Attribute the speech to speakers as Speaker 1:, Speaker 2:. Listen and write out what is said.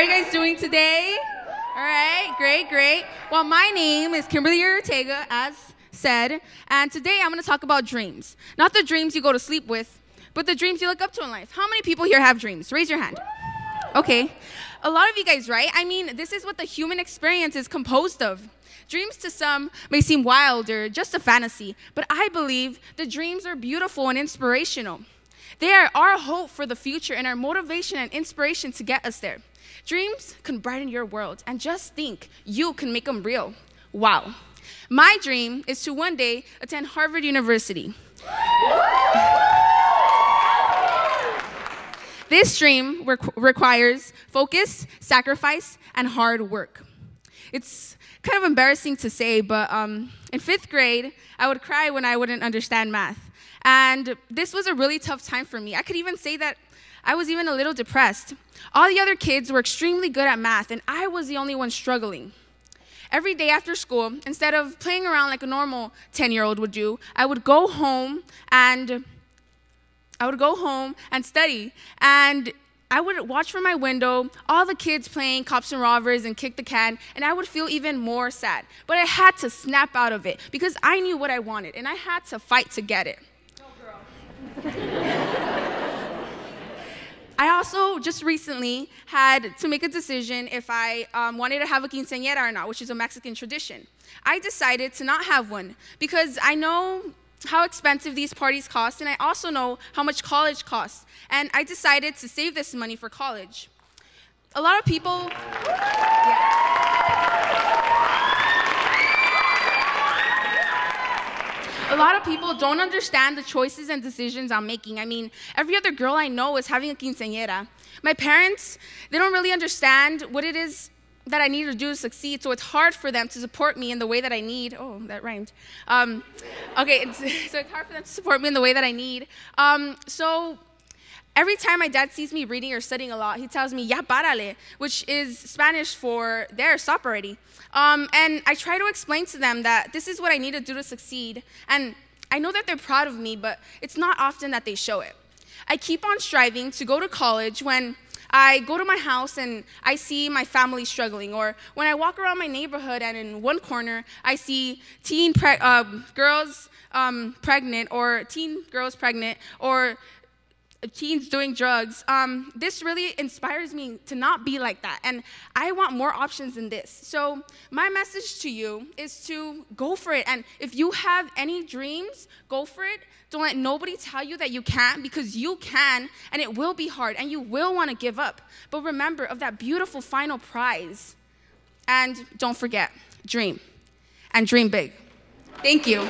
Speaker 1: are you guys doing today? All right, great, great. Well, my name is Kimberly Ortega, as said, and today I'm going to talk about dreams. Not the dreams you go to sleep with, but the dreams you look up to in life. How many people here have dreams? Raise your hand. Okay. A lot of you guys, right? I mean, this is what the human experience is composed of. Dreams to some may seem wild or just a fantasy, but I believe the dreams are beautiful and inspirational. They are our hope for the future and our motivation and inspiration to get us there. Dreams can brighten your world, and just think you can make them real. Wow. My dream is to one day attend Harvard University. This dream requ requires focus, sacrifice, and hard work. It's kind of embarrassing to say, but um, in fifth grade, I would cry when I wouldn't understand math. And this was a really tough time for me. I could even say that I was even a little depressed. All the other kids were extremely good at math, and I was the only one struggling. Every day after school, instead of playing around like a normal 10 year old would do, I would go home and I would go home and study. And I would watch from my window, all the kids playing cops and robbers and kick the can, and I would feel even more sad. But I had to snap out of it because I knew what I wanted and I had to fight to get it. No, I also just recently had to make a decision if I um, wanted to have a quinceañera or not, which is a Mexican tradition. I decided to not have one because I know how expensive these parties cost, and I also know how much college costs. And I decided to save this money for college. A lot of people. Yeah. A lot of people don't understand the choices and decisions I'm making. I mean, every other girl I know is having a quinceañera. My parents, they don't really understand what it is that I need to do to succeed, so it's hard for them to support me in the way that I need. Oh, that rhymed. Um, okay, it's, so it's hard for them to support me in the way that I need. Um, so every time my dad sees me reading or studying a lot, he tells me, ya párale, which is Spanish for there, stop already. Um, and I try to explain to them that this is what I need to do to succeed. And I know that they're proud of me, but it's not often that they show it. I keep on striving to go to college when I go to my house and I see my family struggling. Or when I walk around my neighborhood and in one corner I see teen pre- uh, girls um, pregnant or teen girls pregnant or teens doing drugs. Um, this really inspires me to not be like that. And I want more options than this. So, my message to you is to go for it. And if you have any dreams, go for it. Don't let nobody tell you that you can't because you can, and it will be hard, and you will want to give up. But remember of that beautiful final prize. And don't forget, dream and dream big. Thank you.